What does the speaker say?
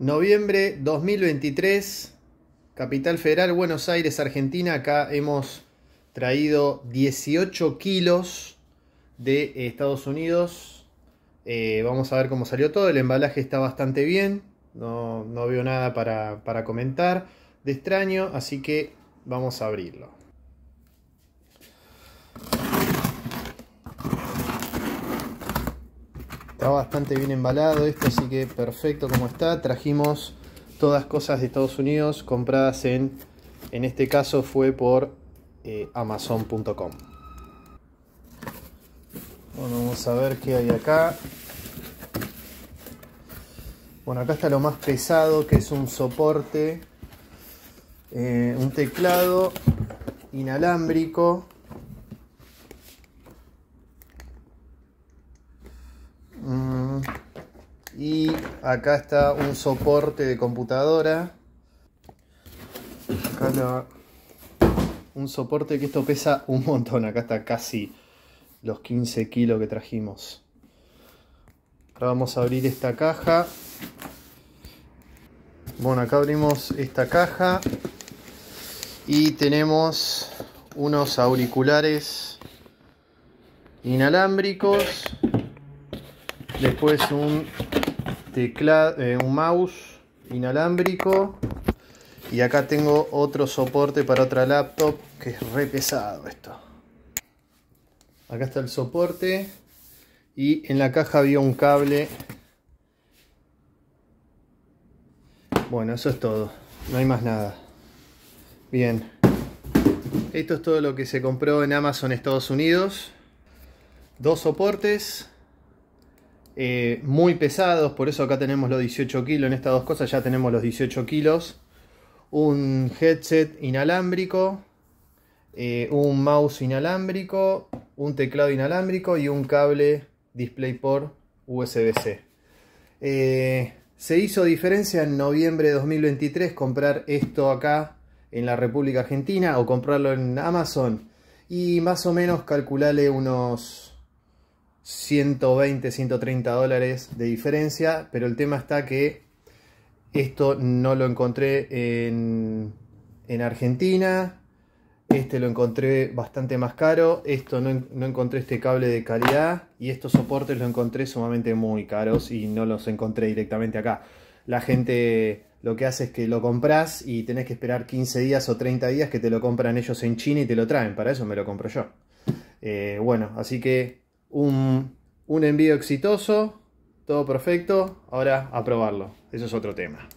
Noviembre 2023, Capital Federal, Buenos Aires, Argentina. Acá hemos traído 18 kilos de Estados Unidos. Eh, vamos a ver cómo salió todo. El embalaje está bastante bien. No, no veo nada para, para comentar de extraño, así que vamos a abrirlo. bastante bien embalado esto, así que perfecto como está. Trajimos todas cosas de Estados Unidos compradas en, en este caso fue por eh, amazon.com. Bueno, vamos a ver qué hay acá. Bueno, acá está lo más pesado, que es un soporte, eh, un teclado inalámbrico Y acá está un soporte de computadora. Acá Un soporte que esto pesa un montón. Acá está casi los 15 kilos que trajimos. Ahora vamos a abrir esta caja. Bueno, acá abrimos esta caja. Y tenemos unos auriculares inalámbricos. Después un eh, un mouse inalámbrico. Y acá tengo otro soporte para otra laptop, que es re pesado esto. Acá está el soporte. Y en la caja había un cable. Bueno, eso es todo. No hay más nada. Bien. Esto es todo lo que se compró en Amazon Estados Unidos. Dos soportes. Eh, muy pesados, por eso acá tenemos los 18 kilos, en estas dos cosas ya tenemos los 18 kilos, un headset inalámbrico, eh, un mouse inalámbrico, un teclado inalámbrico y un cable DisplayPort USB-C. Eh, se hizo diferencia en noviembre de 2023 comprar esto acá en la República Argentina o comprarlo en Amazon y más o menos calcularle unos 120, 130 dólares de diferencia, pero el tema está que esto no lo encontré en, en Argentina, este lo encontré bastante más caro, esto no, encontré este cable de calidad y estos soportes lo encontré sumamente muy caros y no los encontré directamente acá. La gente lo que hace es que lo compras y tenés que esperar 15 días o 30 días que te lo compran ellos en China y te lo traen, para eso me lo compro yo. Eh, bueno, así que un, un envío exitoso, todo perfecto, ahora aprobarlo eso es otro tema.